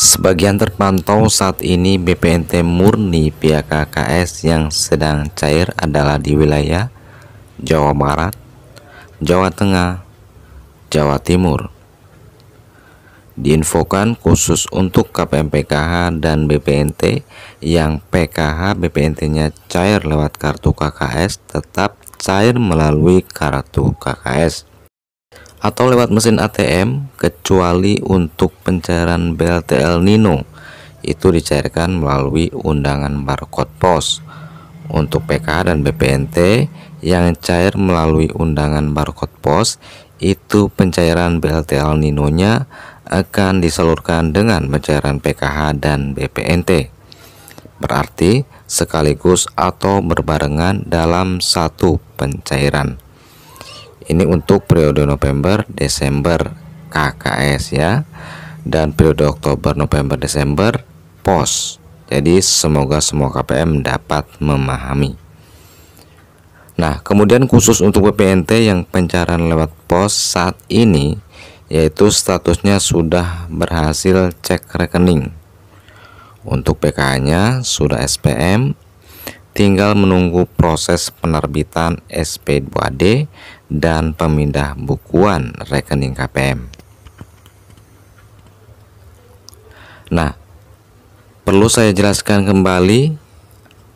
Sebagian terpantau saat ini BPNT murni pihak KKS yang sedang cair adalah di wilayah Jawa Barat, Jawa Tengah, Jawa Timur. Diinfokan khusus untuk KPM PKH dan BPNT yang PKH BPNT-nya cair lewat kartu KKS tetap cair melalui kartu KKS atau lewat mesin ATM kecuali untuk pencairan BLTL Nino itu dicairkan melalui undangan barcode pos untuk PK dan BPNT yang cair melalui undangan barcode pos itu pencairan BLTL nya akan disalurkan dengan pencairan PKH dan BPNT berarti sekaligus atau berbarengan dalam satu pencairan ini untuk periode November Desember KKS ya dan periode Oktober November Desember POS jadi semoga semua KPM dapat memahami nah kemudian khusus untuk PPNT yang pencarian lewat POS saat ini yaitu statusnya sudah berhasil cek rekening untuk PK nya sudah SPM tinggal menunggu proses penerbitan SP2D dan pemindah bukuan rekening KPM. Nah, perlu saya jelaskan kembali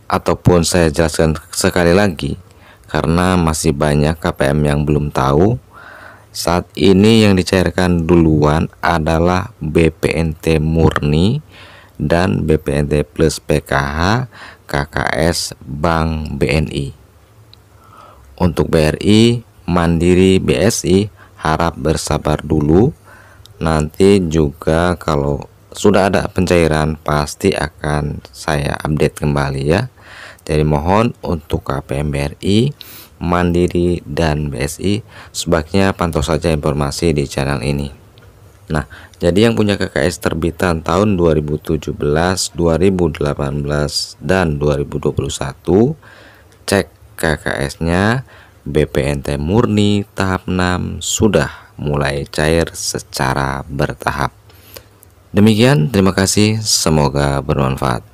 ataupun saya jelaskan sekali lagi karena masih banyak KPM yang belum tahu. Saat ini yang dicairkan duluan adalah BPNT murni dan BPNT plus PKH KKS Bank BNI. Untuk BRI, Mandiri BSI harap bersabar dulu. Nanti juga kalau sudah ada pencairan pasti akan saya update kembali ya. Jadi mohon untuk KPM BRI, Mandiri dan BSI sebaiknya pantau saja informasi di channel ini. Nah, jadi yang punya KKS terbitan tahun 2017, 2018, dan 2021 cek KKS-nya BPNT murni tahap 6 sudah mulai cair secara bertahap. Demikian, terima kasih, semoga bermanfaat.